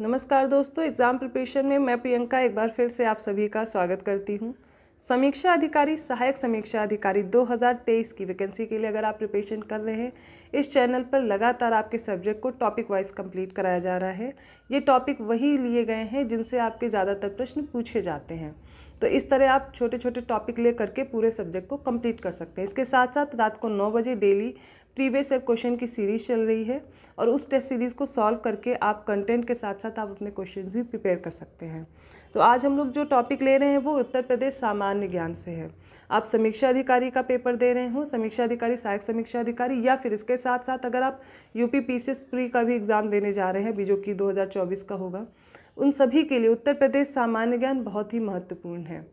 नमस्कार दोस्तों exam preparation में मैं प्रियंका एक बार फिर से आप सभी का स्वागत करती हूं समीक्षा अधिकारी सहायक समीक्षा अधिकारी 2023 की वैकेंसी के लिए अगर आप प्रिपरेशन कर रहे हैं इस चैनल पर लगातार आपके सब्जेक्ट को टॉपिक वाइज कंप्लीट कराया जा रहा है ये टॉपिक वही लिए गए हैं जिनसे आपके ज़्यादातर प्रश्न पूछे जाते हैं तो इस तरह आप छोटे छोटे टॉपिक ले करके पूरे सब्जेक्ट को कंप्लीट कर सकते हैं इसके साथ साथ रात को नौ बजे डेली प्रीवियस ईयर क्वेश्चन की सीरीज चल रही है और उस टेस्ट सीरीज़ को सॉल्व करके आप कंटेंट के साथ साथ आप अपने क्वेश्चन भी प्रिपेयर कर सकते हैं तो आज हम लोग जो टॉपिक ले रहे हैं वो उत्तर प्रदेश सामान्य ज्ञान से है आप समीक्षा अधिकारी का पेपर दे रहे हो समीक्षा अधिकारी सहायक समीक्षा अधिकारी या फिर इसके साथ साथ अगर आप यूपी पी प्री का भी एग्ज़ाम देने जा रहे हैं बीजो की 2024 का होगा उन सभी के लिए उत्तर प्रदेश सामान्य ज्ञान बहुत ही महत्वपूर्ण है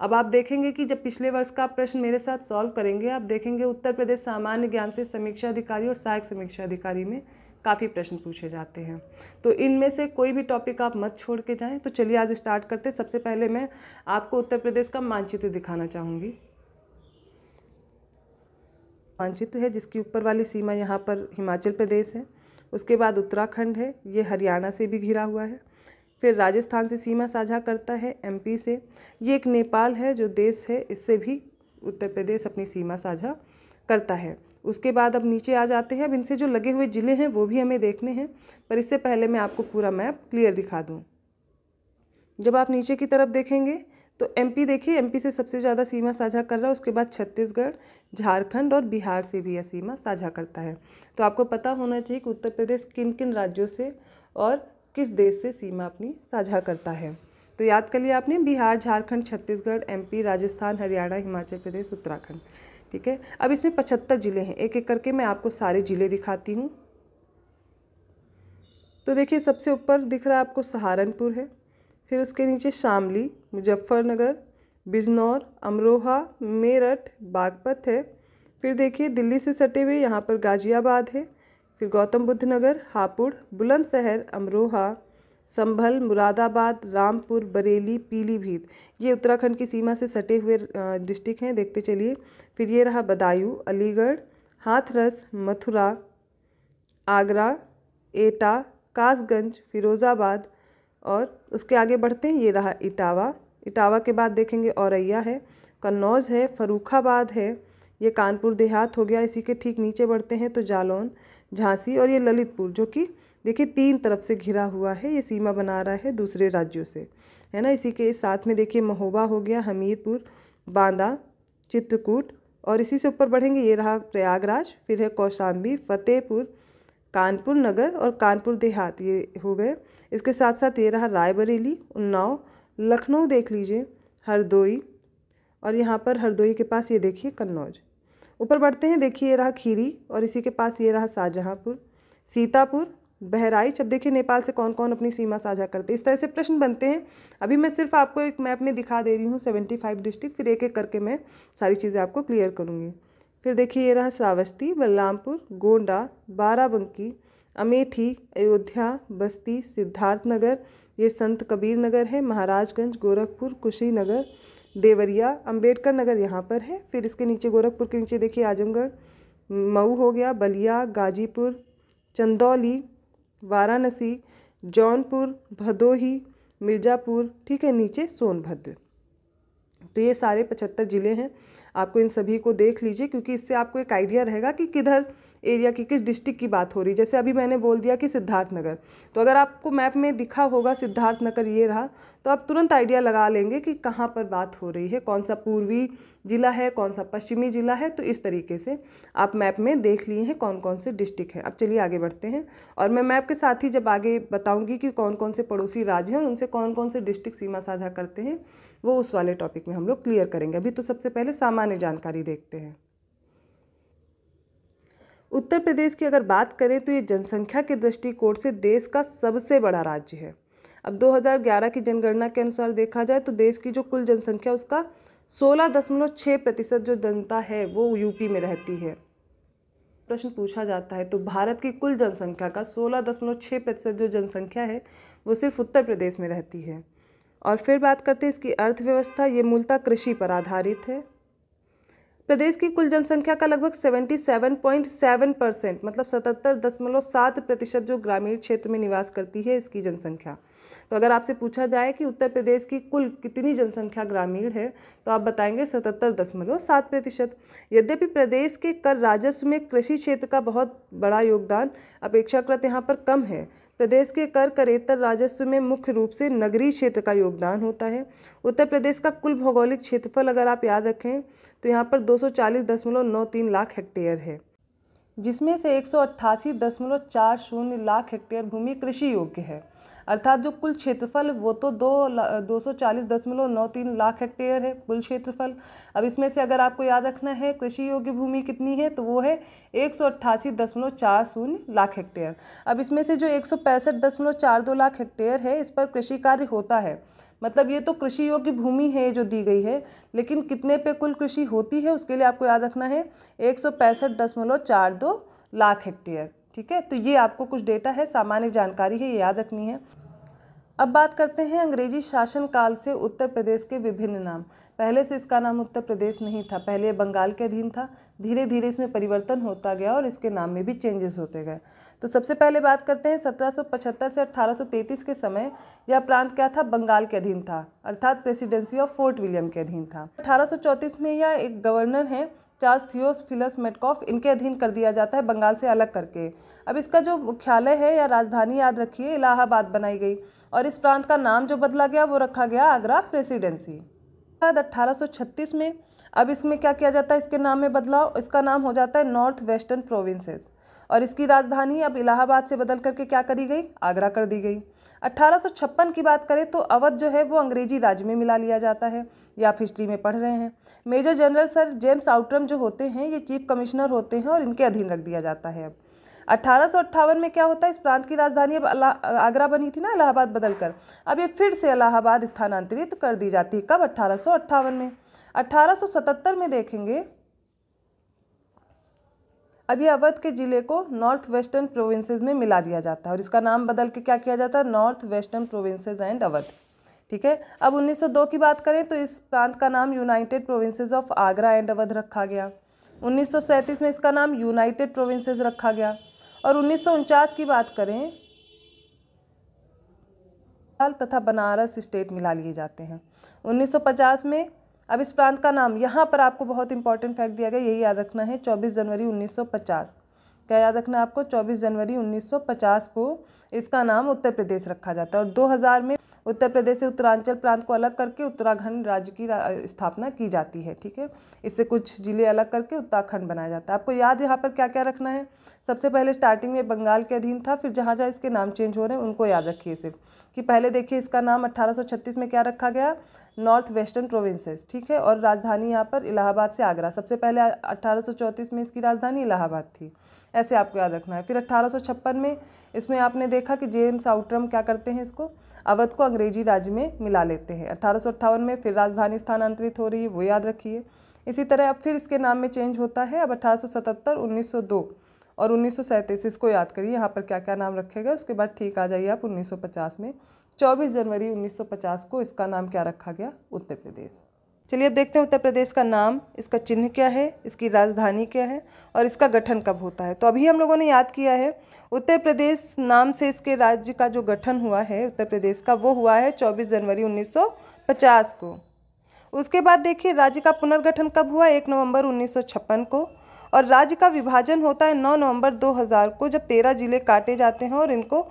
अब आप देखेंगे कि जब पिछले वर्ष का प्रश्न मेरे साथ सॉल्व करेंगे आप देखेंगे उत्तर प्रदेश सामान्य ज्ञान से समीक्षा अधिकारी और सहायक समीक्षा अधिकारी में काफ़ी प्रश्न पूछे जाते हैं तो इनमें से कोई भी टॉपिक आप मत छोड़ के जाएँ तो चलिए आज स्टार्ट करते सबसे पहले मैं आपको उत्तर प्रदेश का मानचित्र दिखाना चाहूँगी मानचित्र है जिसकी ऊपर वाली सीमा यहाँ पर हिमाचल प्रदेश है उसके बाद उत्तराखंड है ये हरियाणा से भी घिरा हुआ है फिर राजस्थान से सीमा साझा करता है एमपी से ये एक नेपाल है जो देश है इससे भी उत्तर प्रदेश अपनी सीमा साझा करता है उसके बाद अब नीचे आ जाते हैं अब इनसे जो लगे हुए ज़िले हैं वो भी हमें देखने हैं पर इससे पहले मैं आपको पूरा मैप क्लियर दिखा दूँ जब आप नीचे की तरफ देखेंगे तो एमपी देखिए एमपी से सबसे ज़्यादा सीमा साझा कर रहा है उसके बाद छत्तीसगढ़ झारखंड और बिहार से भी यह सीमा साझा करता है तो आपको पता होना चाहिए कि उत्तर प्रदेश किन किन राज्यों से और किस देश से सीमा अपनी साझा करता है तो याद कर लिया आपने बिहार झारखंड छत्तीसगढ़ एमपी राजस्थान हरियाणा हिमाचल प्रदेश उत्तराखंड ठीक है अब इसमें पचहत्तर ज़िले हैं एक एक करके मैं आपको सारे ज़िले दिखाती हूँ तो देखिए सबसे ऊपर दिख रहा है आपको सहारनपुर है फिर उसके नीचे शामली मुजफ्फरनगर बिजनौर अमरोहा मेरठ बागपत है फिर देखिए दिल्ली से सटे हुए यहाँ पर गाज़ियाबाद है फिर गौतम बुद्ध नगर हापुड़ बुलंदशहर अमरोहा संभल मुरादाबाद रामपुर बरेली पीलीभीत ये उत्तराखंड की सीमा से सटे हुए डिस्ट्रिक्ट हैं देखते चलिए फिर ये रहा बदायूं अलीगढ़ हाथरस मथुरा आगरा एटा कासगंज फिरोज़ाबाद और उसके आगे बढ़ते हैं ये रहा इटावा इटावा के बाद देखेंगे औरैया है कन्नौज है फरूखाबाद है ये कानपुर देहात हो गया इसी के ठीक नीचे बढ़ते हैं तो जालौन झांसी और ये ललितपुर जो कि देखिए तीन तरफ से घिरा हुआ है ये सीमा बना रहा है दूसरे राज्यों से है ना इसी के साथ में देखिए महोबा हो गया हमीरपुर बांदा चित्रकूट और इसी से ऊपर बढ़ेंगे ये रहा प्रयागराज फिर है कौशाम्बी फतेहपुर कानपुर नगर और कानपुर देहात ये हो गए इसके साथ साथ ये रहा रायबरेली उन्नाव लखनऊ देख लीजिए हरदोई और यहाँ पर हरदोई के पास ये देखिए कन्नौज ऊपर बढ़ते हैं देखिए ये रहा खीरी और इसी के पास ये रहा शाहजहाँपुर सीतापुर बहराइच अब देखिए नेपाल से कौन कौन अपनी सीमा साझा करते हैं इस तरह से प्रश्न बनते हैं अभी मैं सिर्फ आपको एक मैप में दिखा दे रही हूँ सेवेंटी फाइव डिस्ट्रिक्ट फिर एक एक करके मैं सारी चीज़ें आपको क्लियर करूँगी फिर देखिए ये रहा श्रावस्ती बलरामपुर गोंडा बाराबंकी अमेठी अयोध्या बस्ती सिद्धार्थनगर ये संत कबीर नगर है महाराजगंज गोरखपुर कुशीनगर देवरिया अंबेडकर नगर यहाँ पर है फिर इसके नीचे गोरखपुर के नीचे देखिए आजमगढ़ मऊ हो गया बलिया गाजीपुर चंदौली वाराणसी जौनपुर भदोही मिर्ज़ापुर ठीक है नीचे सोनभद्र तो ये सारे पचहत्तर ज़िले हैं आपको इन सभी को देख लीजिए क्योंकि इससे आपको एक आइडिया रहेगा कि किधर एरिया की किस डिस्ट्रिक्ट की बात हो रही है जैसे अभी मैंने बोल दिया कि सिद्धार्थनगर तो अगर आपको मैप में दिखा होगा सिद्धार्थनगर ये रहा तो आप तुरंत आइडिया लगा लेंगे कि कहाँ पर बात हो रही है कौन सा पूर्वी ज़िला है कौन सा पश्चिमी ज़िला है तो इस तरीके से आप मैप में देख लिए हैं कौन कौन से डिस्ट्रिक्ट हैं अब चलिए आगे बढ़ते हैं और मैं मैप के साथ ही जब आगे बताऊँगी कि कौन कौन से पड़ोसी राज्य हैं और उनसे कौन कौन से डिस्ट्रिक्ट सीमा साझा करते हैं वो उस वाले टॉपिक में हम लोग क्लियर करेंगे अभी तो सबसे पहले सामान्य जानकारी देखते हैं उत्तर प्रदेश की अगर बात करें तो ये जनसंख्या के दृष्टिकोण से देश का सबसे बड़ा राज्य है अब 2011 की जनगणना के अनुसार देखा जाए तो देश की जो कुल जनसंख्या उसका सोलह दशमलव छः प्रतिशत जो जनता है वो यूपी में रहती है प्रश्न पूछा जाता है तो भारत की कुल जनसंख्या का सोलह छः प्रतिशत जो जनसंख्या है वो सिर्फ उत्तर प्रदेश में रहती है और फिर बात करते हैं इसकी अर्थव्यवस्था ये मूलतः कृषि पर आधारित है प्रदेश की कुल जनसंख्या का लगभग 77.7 परसेंट मतलब सतहत्तर दशमलव सात प्रतिशत जो ग्रामीण क्षेत्र में निवास करती है इसकी जनसंख्या तो अगर आपसे पूछा जाए कि उत्तर प्रदेश की कुल कितनी जनसंख्या ग्रामीण है तो आप बताएंगे सतहत्तर दशमलव सात प्रतिशत यद्यपि प्रदेश के कर राजस्व में कृषि क्षेत्र का बहुत बड़ा योगदान अपेक्षाकृत यहाँ पर कम है प्रदेश के कर करेतर राजस्व में मुख्य रूप से नगरीय क्षेत्र का योगदान होता है उत्तर प्रदेश का कुल भौगोलिक क्षेत्रफल अगर आप याद रखें तो यहाँ पर दो लाख हेक्टेयर है जिसमें से एक लाख हेक्टेयर भूमि कृषि योग्य है अर्थात जो कुल क्षेत्रफल वो तो दो दो सौ चालीस दशमलव नौ तीन लाख हेक्टेयर है कुल क्षेत्रफल अब इसमें से अगर आपको याद रखना है कृषि योग्य भूमि कितनी है तो वो है एक सौ अट्ठासी दशमलव चार शून्य लाख हेक्टेयर अब इसमें से जो एक सौ पैंसठ दशमलव चार दो लाख हेक्टेयर है इस पर कृषि कार्य होता है मतलब ये तो कृषि योग्य भूमि है जो दी गई है लेकिन कितने पे कुल कृषि होती है उसके लिए आपको याद रखना है एक सौ पैंसठ दशमलव चार दो लाख हेक्टेयर ठीक है तो ये आपको कुछ डेटा है सामान्य जानकारी है ये याद रखनी है अब बात करते हैं अंग्रेजी शासन काल से उत्तर प्रदेश के विभिन्न नाम पहले से इसका नाम उत्तर प्रदेश नहीं था पहले बंगाल के अधीन था धीरे धीरे इसमें परिवर्तन होता गया और इसके नाम में भी चेंजेस होते गए तो सबसे पहले बात करते हैं 1775 से 1833 के समय यह प्रांत क्या था बंगाल के अधीन था अर्थात प्रेसिडेंसी ऑफ फोर्ट विलियम के अधीन था अठारह में यह एक गवर्नर हैं चार्ल्स थियोसफिलस मेटकॉफ इनके अधीन कर दिया जाता है बंगाल से अलग करके अब इसका जो मुख्यालय है या राजधानी याद रखिए इलाहाबाद बनाई गई और इस प्रांत का नाम जो बदला गया वो रखा गया आगरा प्रेसिडेंसी बाद 1836 में अब इसमें क्या किया जाता है इसके नाम में बदलाव इसका नाम हो जाता है नॉर्थ वेस्टर्न प्रोविंसेस और इसकी राजधानी अब इलाहाबाद से बदल करके क्या करी गई आगरा कर दी गई 1856 की बात करें तो अवध जो है वो अंग्रेजी राज्य में मिला लिया जाता है या आप हिस्ट्री में पढ़ रहे हैं major general sir James Outram जो होते हैं ये चीफ कमिश्नर होते हैं और इनके अधीन रख दिया जाता है अब अट्ठारह में क्या होता है इस प्रांत की राजधानी अब आगरा बनी थी ना इलाहाबाद बदलकर अब ये फिर से इलाहाबाद स्थानांतरित कर दी जाती है कब अट्ठारह में 1877 में देखेंगे अभी अवध के ज़िले को नॉर्थ वेस्टर्न प्रोविंसेस में मिला दिया जाता है और इसका नाम बदल के क्या किया जाता है north western provinces and Awadh ठीक है अब 1902 की बात करें तो इस प्रांत का नाम united provinces of Agra and Awadh रखा गया 1937 में इसका नाम यूनाइटेड प्रोविंसेस रखा गया और उन्नीस की बात करें तथा बनारस स्टेट मिला लिए जाते हैं 1950 में अब इस प्रांत का नाम यहाँ पर आपको बहुत इंपॉर्टेंट फैक्ट दिया गया यही याद रखना है 24 जनवरी 1950 क्या याद रखना है आपको 24 जनवरी 1950 को इसका नाम उत्तर प्रदेश रखा जाता है और 2000 में उत्तर प्रदेश से उत्तरांचल प्रांत को अलग करके उत्तराखंड राज्य की स्थापना की जाती है ठीक है इससे कुछ जिले अलग करके उत्तराखंड बनाया जाता है आपको याद यहाँ पर क्या क्या रखना है सबसे पहले स्टार्टिंग में बंगाल के अधीन था फिर जहाँ जहाँ इसके नाम चेंज हो रहे हैं उनको याद रखिए सिर्फ कि पहले देखिए इसका नाम अट्ठारह में क्या रखा गया नॉर्थ वेस्टर्न प्रोविंसेस ठीक है और राजधानी यहाँ पर इलाहाबाद से आगरा सबसे पहले अट्ठारह में इसकी राजधानी इलाहाबाद थी ऐसे आपको याद रखना है फिर अट्ठारह में इसमें आपने देखा कि जेम्स आउट्रम क्या करते हैं इसको अवध को अंग्रेजी राज्य में मिला लेते हैं अठारह में फिर राजधानी स्थानांतरित हो रही है वो याद रखिए इसी तरह अब फिर इसके नाम में चेंज होता है अब अठारह सौ और उन्नीस इसको याद करिए यहाँ पर क्या क्या नाम रखेगा उसके बाद ठीक आ जाइए आप उन्नीस में 24 जनवरी 1950 को इसका नाम क्या रखा गया उत्तर प्रदेश चलिए अब देखते हैं उत्तर प्रदेश का नाम इसका चिन्ह क्या है इसकी राजधानी क्या है और इसका गठन कब होता है तो अभी हम लोगों ने याद किया है उत्तर प्रदेश नाम से इसके राज्य का जो गठन हुआ है उत्तर प्रदेश का वो हुआ है 24 जनवरी 1950 को उसके बाद देखिए राज्य का पुनर्गठन कब हुआ एक नवंबर 1956 को और राज्य का विभाजन होता है 9 नवंबर 2000 को जब तेरह जिले काटे जाते हैं और इनको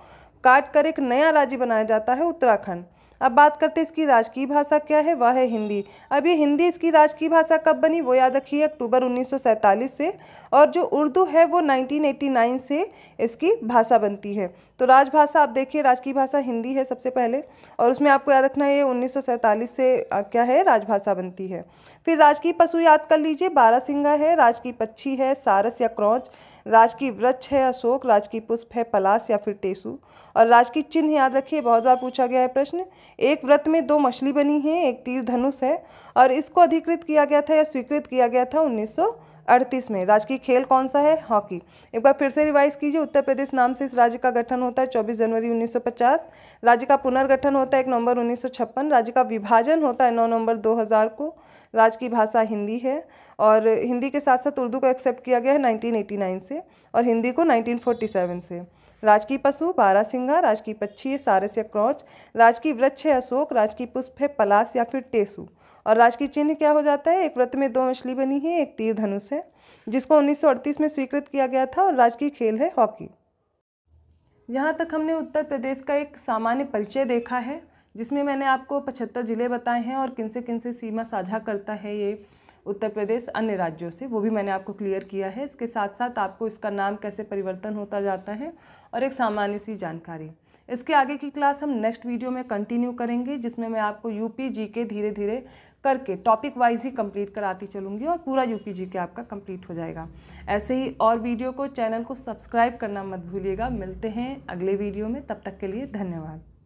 काट कर एक नया राज्य बनाया जाता है उत्तराखंड अब बात करते इसकी राजकीय भाषा क्या है वह है हिंदी अब ये हिंदी इसकी राजकीय भाषा कब बनी वो याद रखिए अक्टूबर 1947 से और जो उर्दू है वो 1989 से इसकी भाषा बनती है तो राजभाषा आप देखिए राजकीय भाषा हिंदी है सबसे पहले और उसमें आपको याद रखना है ये 1947 से क्या है राजभाषा बनती है फिर राजकीय पशु याद कर लीजिए बारह सिंगा है राजकीय पक्षी है सारस या क्रौच राजकीय वृक्ष है अशोक राजकीय पुष्प है पलास या फिर टेसु और राजकीय चिन्ह याद रखिए बहुत बार पूछा गया है प्रश्न एक व्रत में दो मछली बनी है एक तीर धनुष है और इसको अधिकृत किया गया था या स्वीकृत किया गया था उन्नीस सौ अड़तीस में राजकीय खेल कौन सा है हॉकी एक बार फिर से रिवाइज कीजिए उत्तर प्रदेश नाम से इस राज्य का गठन होता है चौबीस जनवरी 1950 राज्य का पुनर्गठन होता है एक नवंबर 1956 राज्य का विभाजन होता है नौ नवंबर 2000 को राज्य की भाषा हिंदी है और हिंदी के साथ साथ उर्दू को एक्सेप्ट किया गया है नाइन से और हिंदी को सेवन से राजकीय पशु बारह सिंगा राजकीय पक्षी है सारस या क्रौच राजकीय वृक्ष है अशोक राजकीय पुष्प है पलास या फिर टेसू और राजकीय चिन्ह क्या हो जाता है एक व्रत में दो मछली बनी है एक तीर धनुष है जिसको 1938 में स्वीकृत किया गया था और राजकीय खेल है हॉकी यहाँ तक हमने उत्तर प्रदेश का एक सामान्य परिचय देखा है जिसमें मैंने आपको पचहत्तर ज़िले बताए हैं और किन से किन से सीमा साझा करता है ये उत्तर प्रदेश अन्य राज्यों से वो भी मैंने आपको क्लियर किया है इसके साथ साथ आपको इसका नाम कैसे परिवर्तन होता जाता है और एक सामान्य सी जानकारी इसके आगे की क्लास हम नेक्स्ट वीडियो में कंटिन्यू करेंगे जिसमें मैं आपको यूपी जी के धीरे धीरे करके टॉपिक वाइज ही कंप्लीट कराती चलूँगी और पूरा यूपी जी के आपका कंप्लीट हो जाएगा ऐसे ही और वीडियो को चैनल को सब्सक्राइब करना मत भूलिएगा मिलते हैं अगले वीडियो में तब तक के लिए धन्यवाद